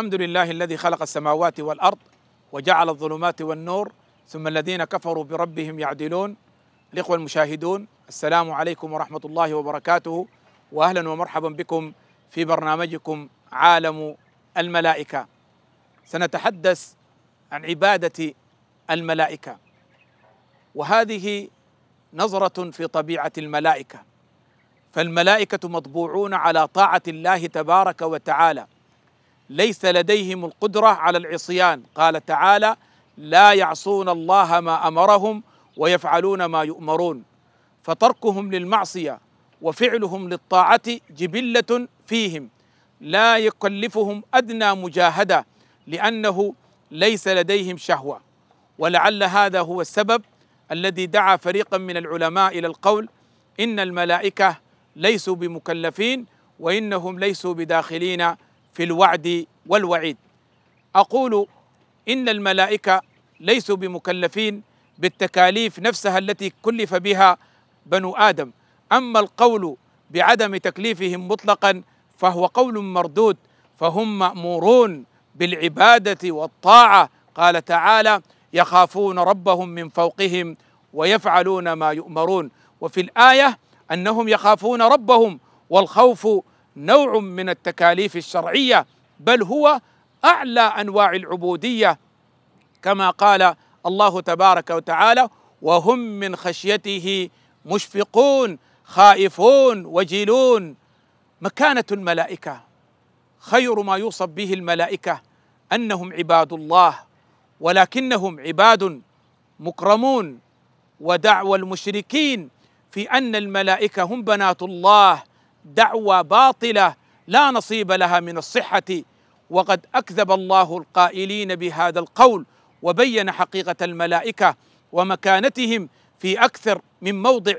الحمد لله الذي خلق السماوات والارض وجعل الظلمات والنور ثم الذين كفروا بربهم يعدلون الاخوه المشاهدون السلام عليكم ورحمه الله وبركاته واهلا ومرحبا بكم في برنامجكم عالم الملائكه سنتحدث عن عباده الملائكه وهذه نظره في طبيعه الملائكه فالملائكه مطبوعون على طاعه الله تبارك وتعالى ليس لديهم القدره على العصيان قال تعالى لا يعصون الله ما امرهم ويفعلون ما يؤمرون فتركهم للمعصيه وفعلهم للطاعه جبله فيهم لا يكلفهم ادنى مجاهده لانه ليس لديهم شهوه ولعل هذا هو السبب الذي دعا فريقا من العلماء الى القول ان الملائكه ليسوا بمكلفين وانهم ليسوا بداخلين في الوعد والوعيد اقول ان الملائكه ليسوا بمكلفين بالتكاليف نفسها التي كلف بها بنو ادم اما القول بعدم تكليفهم مطلقا فهو قول مردود فهم مامورون بالعباده والطاعه قال تعالى يخافون ربهم من فوقهم ويفعلون ما يؤمرون وفي الايه انهم يخافون ربهم والخوف نوع من التكاليف الشرعيه بل هو اعلى انواع العبوديه كما قال الله تبارك وتعالى وهم من خشيته مشفقون خائفون وجيلون مكانه الملائكه خير ما يوصف به الملائكه انهم عباد الله ولكنهم عباد مكرمون ودعوى المشركين في ان الملائكه هم بنات الله دعوى باطله لا نصيب لها من الصحه وقد اكذب الله القائلين بهذا القول وبين حقيقه الملائكه ومكانتهم في اكثر من موضع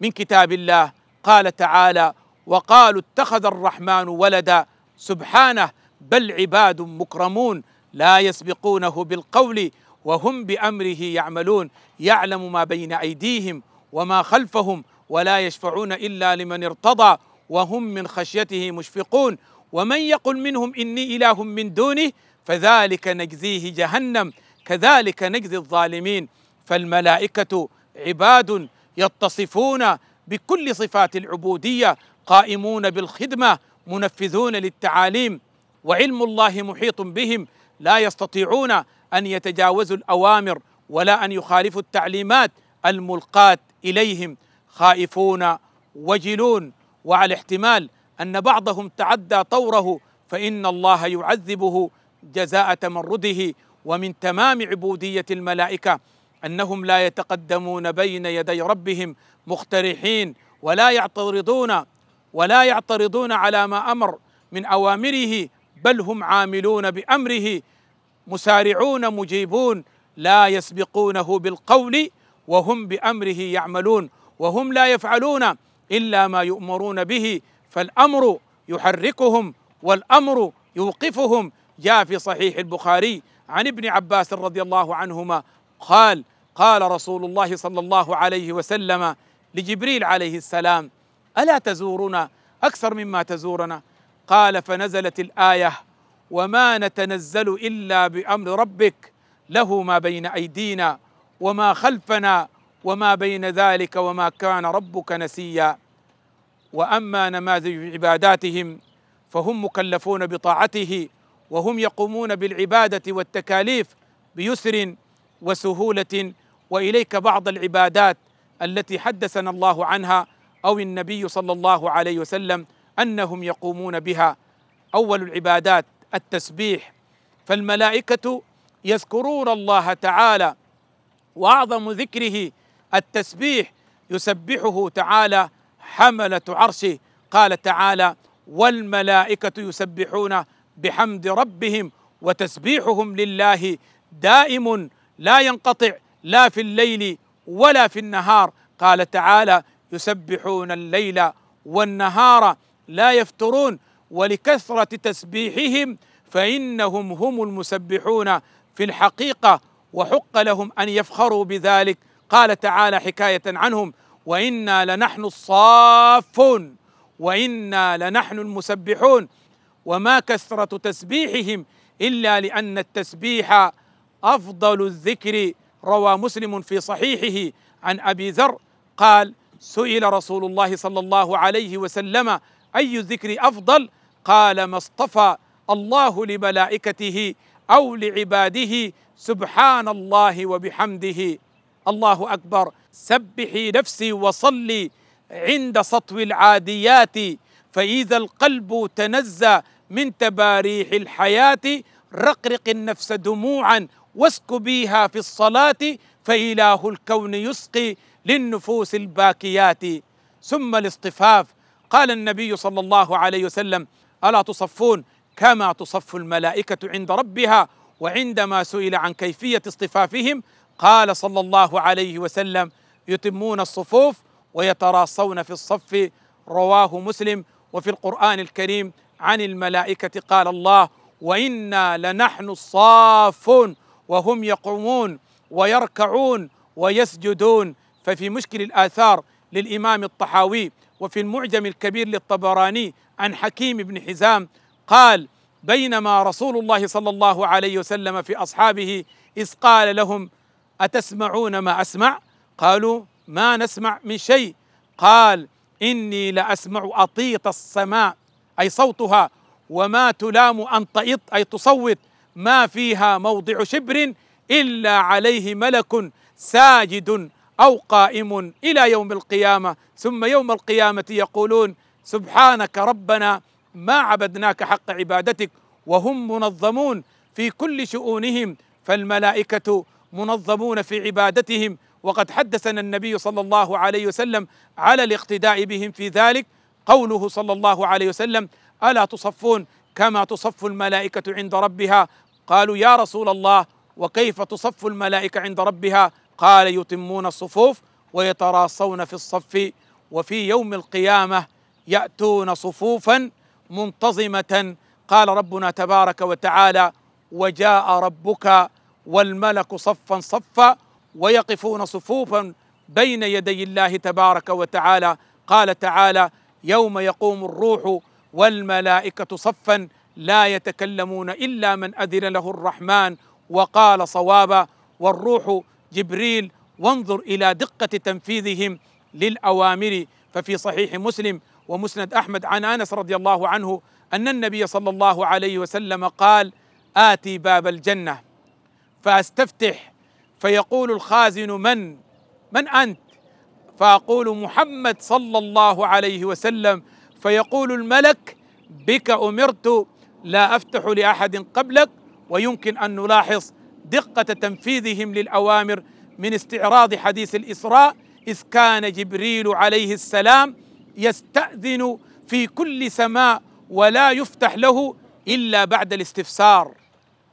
من كتاب الله قال تعالى وقالوا اتخذ الرحمن ولدا سبحانه بل عباد مكرمون لا يسبقونه بالقول وهم بامره يعملون يعلم ما بين ايديهم وما خلفهم ولا يشفعون الا لمن ارتضى وهم من خشيته مشفقون ومن يقل منهم إني إله من دونه فذلك نجزيه جهنم كذلك نجزي الظالمين فالملائكة عباد يتصفون بكل صفات العبودية قائمون بالخدمة منفذون للتعاليم وعلم الله محيط بهم لا يستطيعون أن يتجاوزوا الأوامر ولا أن يخالفوا التعليمات الملقاة إليهم خائفون وجلون وعلى احتمال ان بعضهم تعدى طوره فان الله يعذبه جزاء تمرده ومن تمام عبوديه الملائكه انهم لا يتقدمون بين يدي ربهم مخترحين ولا يعترضون ولا يعترضون على ما امر من اوامره بل هم عاملون بامره مسارعون مجيبون لا يسبقونه بالقول وهم بامره يعملون وهم لا يفعلون الا ما يؤمرون به فالامر يحركهم والامر يوقفهم جاء في صحيح البخاري عن ابن عباس رضي الله عنهما قال قال رسول الله صلى الله عليه وسلم لجبريل عليه السلام الا تزورنا اكثر مما تزورنا قال فنزلت الايه وما نتنزل الا بامر ربك له ما بين ايدينا وما خلفنا وما بين ذلك وما كان ربك نسيا واما نماذج عباداتهم فهم مكلفون بطاعته وهم يقومون بالعباده والتكاليف بيسر وسهوله واليك بعض العبادات التي حدثنا الله عنها او النبي صلى الله عليه وسلم انهم يقومون بها اول العبادات التسبيح فالملائكه يذكرون الله تعالى واعظم ذكره التسبيح يسبحه تعالى حملة عرشه قال تعالى والملائكة يسبحون بحمد ربهم وتسبيحهم لله دائم لا ينقطع لا في الليل ولا في النهار قال تعالى يسبحون الليل والنهار لا يفترون ولكثرة تسبيحهم فإنهم هم المسبحون في الحقيقة وحق لهم أن يفخروا بذلك قال تعالى حكاية عنهم وإنا لنحن الصافون وإنا لنحن المسبحون وما كثرة تسبيحهم إلا لأن التسبيح أفضل الذكر روى مسلم في صحيحه عن أبي ذر قال سئل رسول الله صلى الله عليه وسلم أي الذكر أفضل قال ما اصطفى الله لملائكته أو لعباده سبحان الله وبحمده الله أكبر سبحي نفسي وصلي عند سطو العاديات فإذا القلب تنزى من تباريح الحياة رقرق النفس دموعا واسكبيها في الصلاة فإله الكون يسقي للنفوس الباكيات ثم الاصطفاف قال النبي صلى الله عليه وسلم ألا تصفون كما تصف الملائكة عند ربها وعندما سئل عن كيفية اصطفافهم قال صلى الله عليه وسلم يتمون الصفوف ويتراصون في الصف رواه مسلم وفي القرآن الكريم عن الملائكة قال الله وإنا لنحن الصافون وهم يقومون ويركعون ويسجدون ففي مشكل الآثار للإمام الطحاوي وفي المعجم الكبير للطبراني عن حكيم بن حزام قال بينما رسول الله صلى الله عليه وسلم في أصحابه إذ قال لهم أتسمعون ما أسمع قالوا ما نسمع من شيء قال إني لأسمع أطيط السماء أي صوتها وما تلام أن تئط أي تصوت ما فيها موضع شبر إلا عليه ملك ساجد أو قائم إلى يوم القيامة ثم يوم القيامة يقولون سبحانك ربنا ما عبدناك حق عبادتك وهم منظمون في كل شؤونهم فالملائكة منظمون في عبادتهم وقد حدثنا النبي صلى الله عليه وسلم على الاقتداء بهم في ذلك قوله صلى الله عليه وسلم الا تصفون كما تصف الملائكه عند ربها قالوا يا رسول الله وكيف تصف الملائكه عند ربها قال يتمون الصفوف ويتراصون في الصف وفي يوم القيامه ياتون صفوفا منتظمه قال ربنا تبارك وتعالى وجاء ربك والملك صفا صفا ويقفون صفوفا بين يدي الله تبارك وتعالى قال تعالى يوم يقوم الروح والملائكه صفا لا يتكلمون الا من اذن له الرحمن وقال صوابا والروح جبريل وانظر الى دقه تنفيذهم للاوامر ففي صحيح مسلم ومسند احمد عن انس رضي الله عنه ان النبي صلى الله عليه وسلم قال اتي باب الجنه فاستفتح فيقول الخازن من من انت فاقول محمد صلى الله عليه وسلم فيقول الملك بك امرت لا افتح لاحد قبلك ويمكن ان نلاحظ دقه تنفيذهم للاوامر من استعراض حديث الاسراء اذ كان جبريل عليه السلام يستاذن في كل سماء ولا يفتح له الا بعد الاستفسار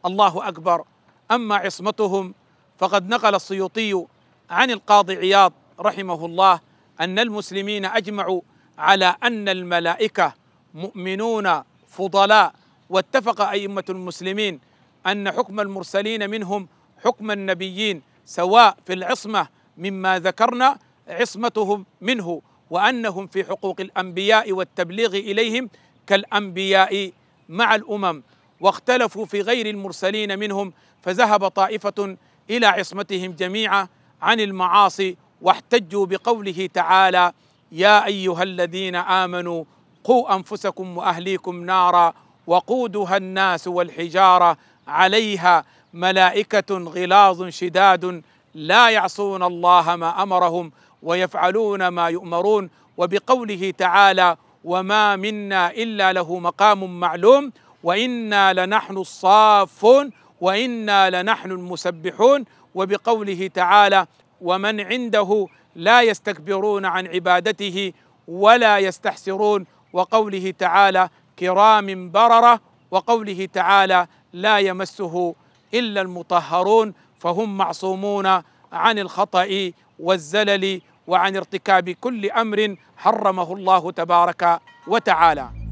الله اكبر أما عصمتهم فقد نقل السيوطي عن القاضي عياض رحمه الله أن المسلمين أجمعوا على أن الملائكة مؤمنون فضلاء واتفق أئمة المسلمين أن حكم المرسلين منهم حكم النبيين سواء في العصمة مما ذكرنا عصمتهم منه وأنهم في حقوق الأنبياء والتبليغ إليهم كالأنبياء مع الأمم واختلفوا في غير المرسلين منهم فذهب طائفة إلى عصمتهم جميعا عن المعاصي واحتجوا بقوله تعالى يا أيها الذين آمنوا قوا أنفسكم وأهليكم نارا وقودها الناس والحجارة عليها ملائكة غلاظ شداد لا يعصون الله ما أمرهم ويفعلون ما يؤمرون وبقوله تعالى وما منا إلا له مقام معلوم وإنا لنحن الصافون وإنا لنحن المسبحون وبقوله تعالى ومن عنده لا يستكبرون عن عبادته ولا يستحسرون وقوله تعالى كرام بررة وقوله تعالى لا يمسه إلا المطهرون فهم معصومون عن الخطأ والزلل وعن ارتكاب كل أمر حرمه الله تبارك وتعالى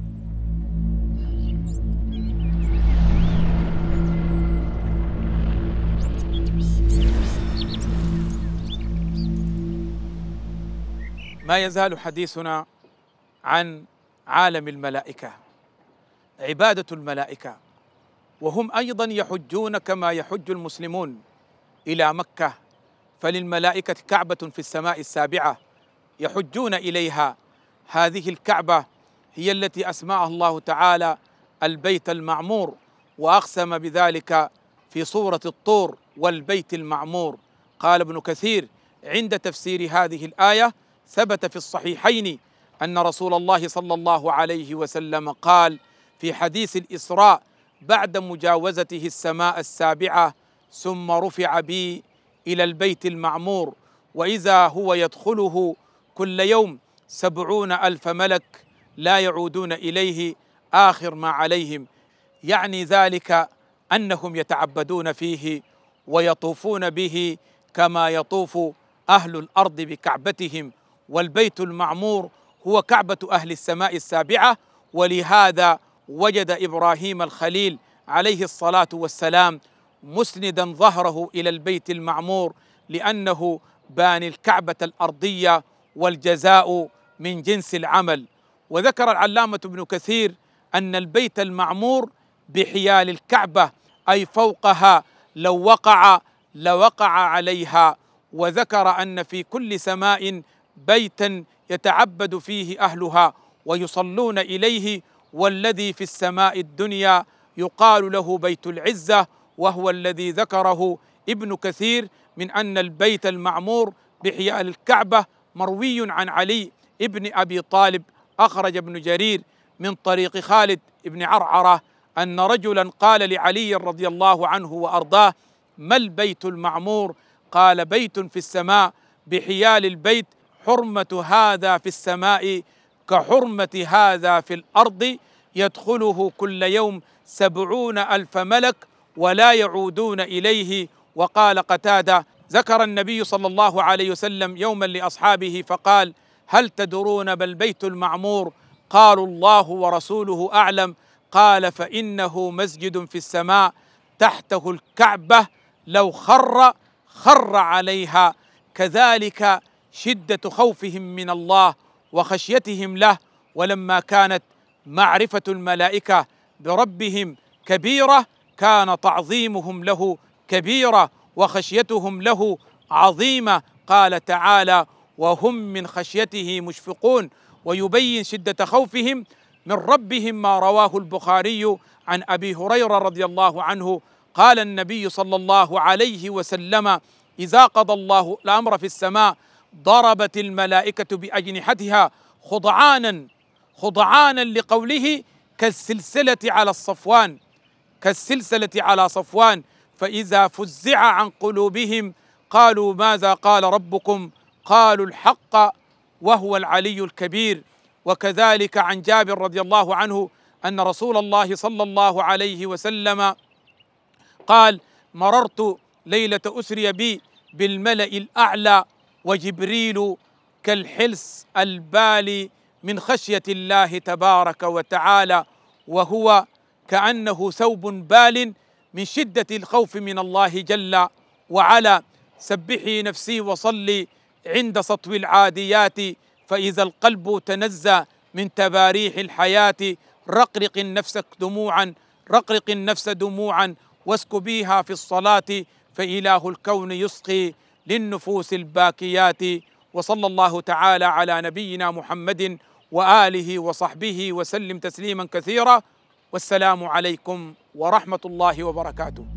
ما يزال حديثنا عن عالم الملائكه عباده الملائكه وهم ايضا يحجون كما يحج المسلمون الى مكه فللملائكه كعبه في السماء السابعه يحجون اليها هذه الكعبه هي التي اسماها الله تعالى البيت المعمور واقسم بذلك في صوره الطور والبيت المعمور قال ابن كثير عند تفسير هذه الايه ثبت في الصحيحين أن رسول الله صلى الله عليه وسلم قال في حديث الإسراء بعد مجاوزته السماء السابعة ثم رفع بي إلى البيت المعمور وإذا هو يدخله كل يوم سبعون ألف ملك لا يعودون إليه آخر ما عليهم يعني ذلك أنهم يتعبدون فيه ويطوفون به كما يطوف أهل الأرض بكعبتهم والبيت المعمور هو كعبة أهل السماء السابعة ولهذا وجد إبراهيم الخليل عليه الصلاة والسلام مسندا ظهره إلى البيت المعمور لأنه بان الكعبة الأرضية والجزاء من جنس العمل وذكر العلامة ابن كثير أن البيت المعمور بحيال الكعبة أي فوقها لو وقع لوقع عليها وذكر أن في كل سماء بيتا يتعبد فيه اهلها ويصلون اليه والذي في السماء الدنيا يقال له بيت العزه وهو الذي ذكره ابن كثير من ان البيت المعمور بحياء الكعبه مروي عن علي ابن ابي طالب اخرج ابن جرير من طريق خالد بن عرعره ان رجلا قال لعلي رضي الله عنه وارضاه ما البيت المعمور قال بيت في السماء بحيال البيت حرمة هذا في السماء كحرمة هذا في الأرض يدخله كل يوم سبعون ألف ملك ولا يعودون إليه وقال قتادة ذكر النبي صلى الله عليه وسلم يوما لأصحابه فقال هل تدرون بل بيت المعمور قالوا الله ورسوله أعلم قال فإنه مسجد في السماء تحته الكعبة لو خر خر عليها كذلك شده خوفهم من الله وخشيتهم له ولما كانت معرفه الملائكه بربهم كبيره كان تعظيمهم له كبيره وخشيتهم له عظيمه قال تعالى وهم من خشيته مشفقون ويبين شده خوفهم من ربهم ما رواه البخاري عن ابي هريره رضي الله عنه قال النبي صلى الله عليه وسلم اذا قضى الله الامر في السماء ضربت الملائكة بأجنحتها خضعانا خضعانا لقوله كالسلسلة على الصفوان كالسلسلة على صفوان فإذا فزع عن قلوبهم قالوا ماذا قال ربكم قالوا الحق وهو العلي الكبير وكذلك عن جابر رضي الله عنه أن رسول الله صلى الله عليه وسلم قال مررت ليلة أسري بي بالملأ الأعلى وجبريل كالحلس البالي من خشيه الله تبارك وتعالى وهو كانه ثوب بال من شده الخوف من الله جل وعلا سبحي نفسي وصلي عند سطو العاديات فاذا القلب تنزى من تباريح الحياه رقرق نفسك دموعا رقرق النفس دموعا واسكبيها في الصلاه فإله الكون يسقي للنفوس الباكيات وصلى الله تعالى على نبينا محمد واله وصحبه وسلم تسليما كثيرا والسلام عليكم ورحمه الله وبركاته